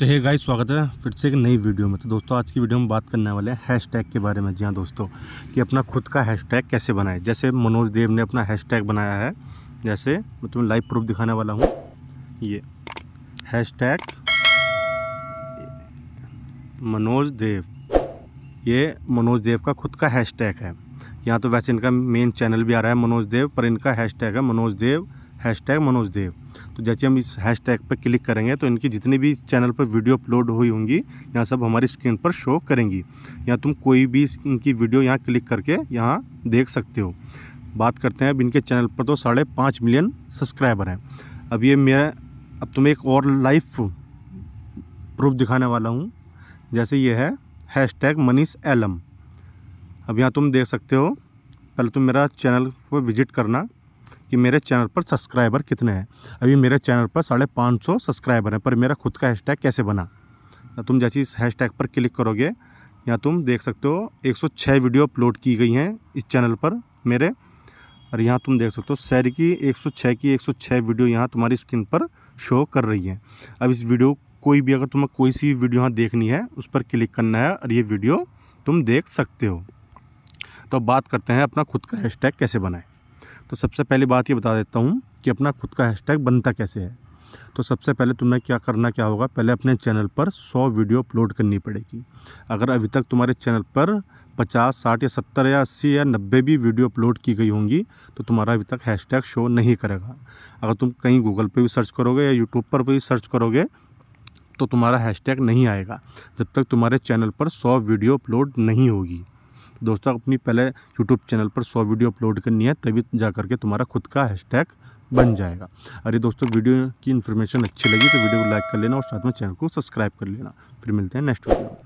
तो hey guys स्वागत है फिर से एक नई वीडियो में तो दोस्तों आज की वीडियो में बात करने वाले हैं हैशटैग के बारे में जी हाँ दोस्तों कि अपना खुद का हैशटैग कैसे बनाए जैसे मनोज देव ने अपना हैशटैग बनाया है जैसे मैं तुम्हें लाइव प्रूफ दिखाने वाला हूँ ये हैशटैग मनोज देव ये मनोज देव का खुद का हैश है यहाँ तो वैसे इनका मेन चैनल भी आ रहा है मनोज देव पर इनका हैश है मनोज देव हैश मनोज देव तो जैसे हम इस हैश टैग पर क्लिक करेंगे तो इनकी जितनी भी चैनल पर वीडियो अपलोड हुई होंगी यहाँ सब हमारी स्क्रीन पर शो करेंगी या तुम कोई भी इनकी वीडियो यहाँ क्लिक करके यहाँ देख सकते हो बात करते हैं अब इनके चैनल पर तो साढ़े पाँच मिलियन सब्सक्राइबर हैं अब ये मैं अब तुम्हें एक और लाइफ प्रूफ दिखाने वाला हूँ जैसे ये है हैश टैग मनीष एलम अब यहाँ तुम देख सकते हो पहले तुम मेरा चैनल पर विजिट करना कि मेरे चैनल पर सब्सक्राइबर कितने हैं अभी मेरे चैनल पर साढ़े पाँच सौ सब्सक्राइबर हैं पर मेरा खुद का हैशटैग कैसे बना तुम जैसे इस हैशटैग पर क्लिक करोगे यहाँ तुम देख सकते हो 106 वीडियो अपलोड की गई हैं इस चैनल पर मेरे और यहाँ तुम देख सकते हो सैर की 106 की 106 वीडियो यहाँ तुम्हारी स्क्रीन पर शो कर रही है अब इस वीडियो कोई भी अगर तुम्हें कोई सी वीडियो यहाँ देखनी है उस पर क्लिक करना है और ये वीडियो तुम देख सकते हो तो बात करते हैं अपना खुद का हैशटैग कैसे बनाएं तो सबसे पहली बात ये बता देता हूँ कि अपना खुद का हैशटैग बनता कैसे है तो सबसे पहले तुम्हें क्या करना क्या होगा पहले अपने चैनल पर 100 वीडियो अपलोड करनी पड़ेगी अगर अभी तक तुम्हारे चैनल पर 50, 60 या 70 या 80 या 90 भी वीडियो अपलोड की गई होंगी तो तुम्हारा अभी तक हैशटैग शो नहीं करेगा अगर तुम कहीं गूगल पर भी सर्च करोगे या यूट्यूब पर भी सर्च करोगे तो तुम्हारा हैश नहीं आएगा जब तक तुम्हारे चैनल पर सौ वीडियो अपलोड नहीं होगी तो दोस्तों अपनी पहले यूट्यूब चैनल पर सौ वीडियो अपलोड करनी है तभी जा करके तुम्हारा खुद का हैशटैग बन जाएगा अरे दोस्तों वीडियो की इन्फॉर्मेशन अच्छी लगी तो वीडियो को लाइक कर लेना और साथ में चैनल को सब्सक्राइब कर लेना फिर मिलते हैं नेक्स्ट वीडियो में